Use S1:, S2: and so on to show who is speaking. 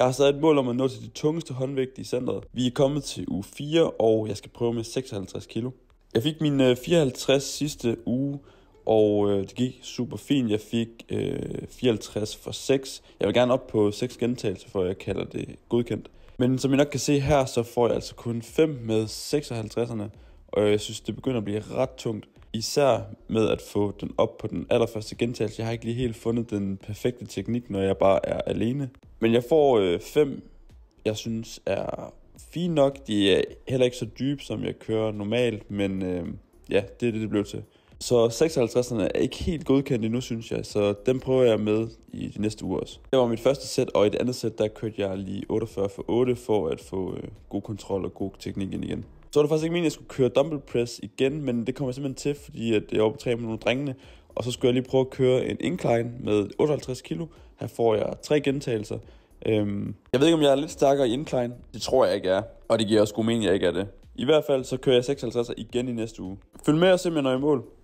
S1: Jeg har stadig et mål om at nå til det tungeste håndvægt i centret. Vi er kommet til uge 4, og jeg skal prøve med 56 kilo. Jeg fik min 54 øh, sidste uge, og øh, det gik super fint. Jeg fik øh, 54 for 6. Jeg vil gerne op på 6 gentagelser, for jeg kalder det godkendt. Men som I nok kan se her, så får jeg altså kun 5 med 56'erne og jeg synes, det begynder at blive ret tungt. Især med at få den op på den allerførste gentagelse. Jeg har ikke lige helt fundet den perfekte teknik, når jeg bare er alene. Men jeg får øh, fem, jeg synes er fint nok. De er heller ikke så dybe, som jeg kører normalt, men øh, ja, det er det, det blev til. Så 56'erne er ikke helt godkendt endnu, synes jeg, så dem prøver jeg med i de næste uger også. Det var mit første sæt, og i det andet sæt, der kørte jeg lige 48 for 8 for at få øh, god kontrol og god teknik ind igen. Så var det faktisk ikke meningen, at jeg skulle køre dumbbell press igen, men det kom jeg simpelthen til, fordi at jeg var på træ med nogle drengene, og så skulle jeg lige prøve at køre en incline med 58 kilo. Her får jeg tre gentagelser. Øhm, jeg ved ikke, om jeg er lidt stærkere i incline. Det tror jeg ikke er,
S2: og det giver også god mening, at jeg ikke er det.
S1: I hvert fald så kører jeg 56 igen i næste uge. Følg med og se om når jeg når i mål.